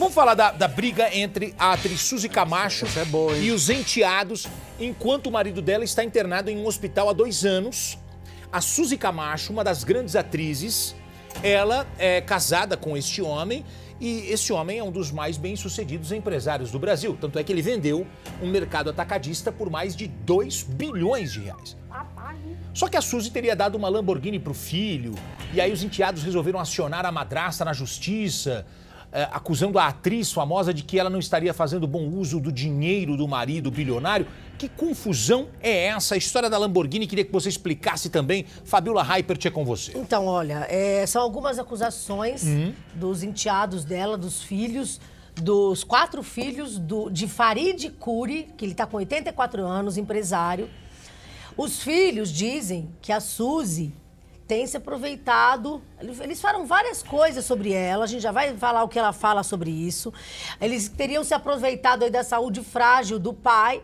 Vamos falar da, da briga entre a atriz Suzy Camacho é boa, e os enteados, enquanto o marido dela está internado em um hospital há dois anos. A Suzy Camacho, uma das grandes atrizes, ela é casada com este homem e esse homem é um dos mais bem-sucedidos empresários do Brasil. Tanto é que ele vendeu um mercado atacadista por mais de 2 bilhões de reais. Só que a Suzy teria dado uma Lamborghini para o filho, e aí os enteados resolveram acionar a madrasta na justiça. Eh, acusando a atriz famosa de que ela não estaria fazendo bom uso do dinheiro do marido bilionário. Que confusão é essa? A história da Lamborghini queria que você explicasse também. Fabiola Hypert é com você. Então, olha, é, são algumas acusações uhum. dos enteados dela, dos filhos dos quatro filhos do, de Farid Kuri, que ele está com 84 anos, empresário. Os filhos dizem que a Suzy tem se aproveitado. Eles falaram várias coisas sobre ela, a gente já vai falar o que ela fala sobre isso. Eles teriam se aproveitado da saúde frágil do pai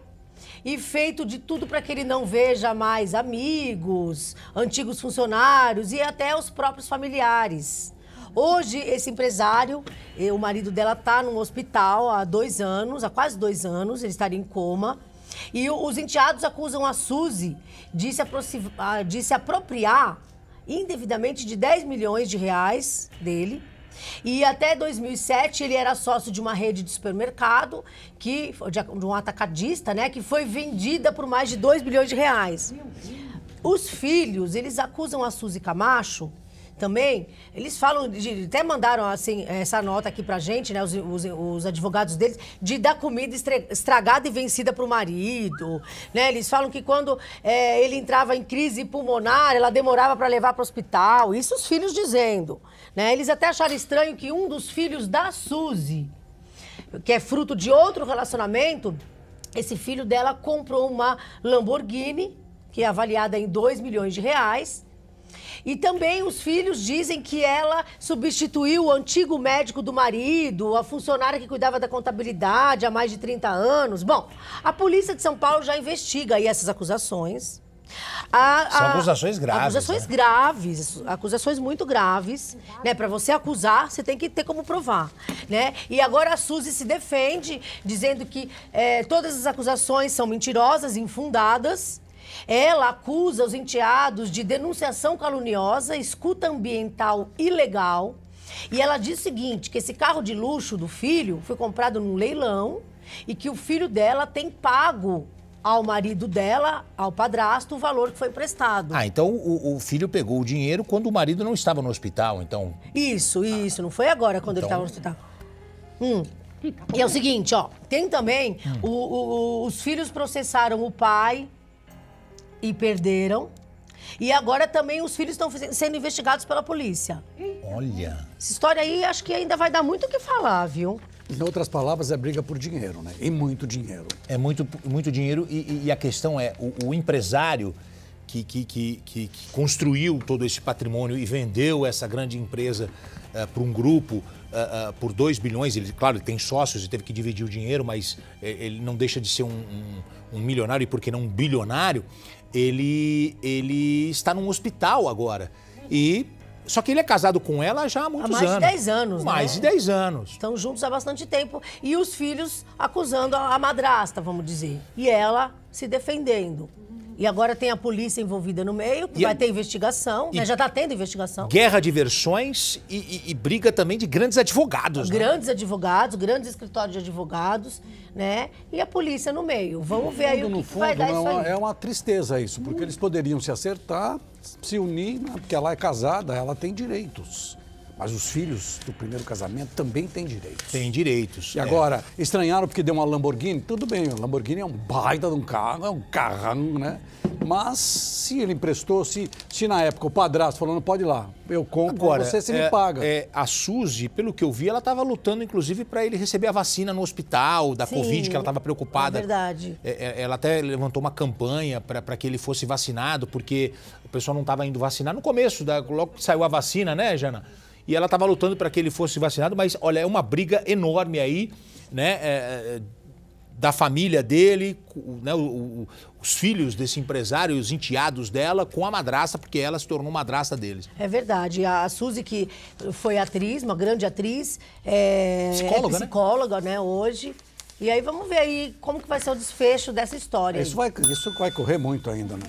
e feito de tudo para que ele não veja mais amigos, antigos funcionários e até os próprios familiares. Hoje, esse empresário, eh, o marido dela está num hospital há dois anos, há quase dois anos, ele estaria em coma. E os enteados acusam a Suzy de se, ah, de se apropriar indevidamente de 10 milhões de reais dele. E até 2007 ele era sócio de uma rede de supermercado, que, de um atacadista, né, que foi vendida por mais de 2 bilhões de reais. Os filhos, eles acusam a Suzy Camacho também, eles falam, de, até mandaram assim, essa nota aqui pra gente, né? Os, os, os advogados deles, de dar comida estragada e vencida pro marido. Né? Eles falam que quando é, ele entrava em crise pulmonar, ela demorava para levar para o hospital. Isso os filhos dizendo. Né? Eles até acharam estranho que um dos filhos da Suzy, que é fruto de outro relacionamento, esse filho dela comprou uma Lamborghini, que é avaliada em 2 milhões de reais, e também os filhos dizem que ela substituiu o antigo médico do marido, a funcionária que cuidava da contabilidade há mais de 30 anos. Bom, a polícia de São Paulo já investiga aí essas acusações. A, São acusações graves. Acusações né? graves, acusações muito graves, né? Para você acusar, você tem que ter como provar, né? E agora a Suzy se defende, dizendo que é, todas as acusações são mentirosas, infundadas, ela acusa os enteados de denunciação caluniosa, escuta ambiental ilegal. E ela diz o seguinte: que esse carro de luxo do filho foi comprado num leilão e que o filho dela tem pago ao marido dela, ao padrasto, o valor que foi prestado. Ah, então o, o, filho pegou o dinheiro quando o marido não estava no hospital, então. Isso, isso. Não foi agora quando então... ele estava no hospital. Hum. E é o seguinte, ó, tem também hum. o, o, os filhos processaram o pai e perderam. E agora também os filhos estão sendo investigados pela polícia. Olha. Essa história aí acho que ainda vai dar muito o que falar, viu? Em outras palavras, é briga por dinheiro, né? E muito dinheiro. É muito, muito dinheiro e, e a questão é, o, o empresário que, que, que, que, construiu todo esse patrimônio e vendeu essa grande empresa eh, para um grupo eh, eh, por 2 bilhões. Ele, claro, ele tem sócios e teve que dividir o dinheiro, mas ele não deixa de ser um, um, um milionário e, por que não, um bilionário ele, ele está num hospital agora. E só que ele é casado com ela já há muitos anos. Há mais anos. Né? de 10 anos, Mais né? de 10 anos. Estão juntos há bastante tempo. E os filhos acusando a madrasta, vamos dizer. E ela se defendendo. E agora tem a polícia envolvida no meio, e vai a... É- ter investigação, né? já está tendo investigação. Guerra de versões e, e, e briga também de grandes advogados. Né? Grandes né? advogados, grandes escritórios de advogados, né? E a polícia no meio. Vamos no ver fundo, aí o que, no que fundo, vai dar não, isso aí. É, é uma tristeza isso, porque hum. eles poderiam se acertar, se unir, né? porque ela é casada, ela tem direitos. Mas os filhos do primeiro casamento também têm direitos. Têm direitos. E é. agora, estranharam porque deu uma Lamborghini? Tudo bem, Lamborghini é um baita de um carro, é um carrão, né? Mas se ele emprestou, se, se na época o padrasto falou, não pode ir lá, eu compro, Agora, você se é, me paga. É, a Suzy, pelo que eu vi, ela estava lutando, inclusive, para ele receber a vacina no hospital da Sim, Covid, que ela estava preocupada. É verdade. É, é, ela até levantou uma campanha para que ele fosse vacinado, porque o pessoal não estava indo vacinar no começo, da, logo que saiu a vacina, né, Jana? e ela estava lutando para que ele fosse vacinado, mas olha, é uma briga enorme aí, né? É, é da família dele, né, o, o, os filhos desse empresário, os enteados dela, com a madraça, porque ela se tornou madraça deles. É verdade. A Suzy, que foi atriz, uma grande atriz, é psicóloga, é né? psicóloga né? né? hoje. E aí vamos ver aí como que vai ser o desfecho dessa história. Isso vai, isso vai correr muito ainda, né?